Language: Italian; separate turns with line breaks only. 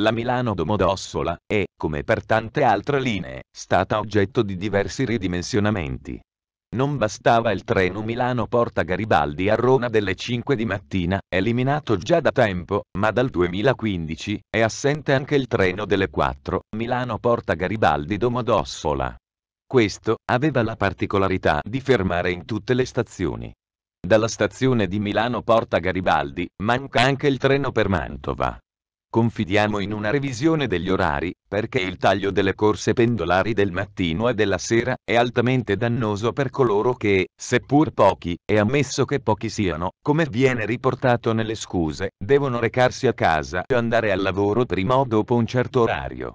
La Milano Domodossola è, come per tante altre linee, stata oggetto di diversi ridimensionamenti. Non bastava il treno Milano-Porta Garibaldi a Rona delle 5 di mattina, eliminato già da tempo, ma dal 2015 è assente anche il treno delle 4 Milano-Porta Garibaldi-Domodossola. Questo aveva la particolarità di fermare in tutte le stazioni. Dalla stazione di Milano Porta Garibaldi manca anche il treno per Mantova. Confidiamo in una revisione degli orari, perché il taglio delle corse pendolari del mattino e della sera è altamente dannoso per coloro che, seppur pochi, e ammesso che pochi siano, come viene riportato nelle scuse, devono recarsi a casa e andare al lavoro prima o dopo un certo orario.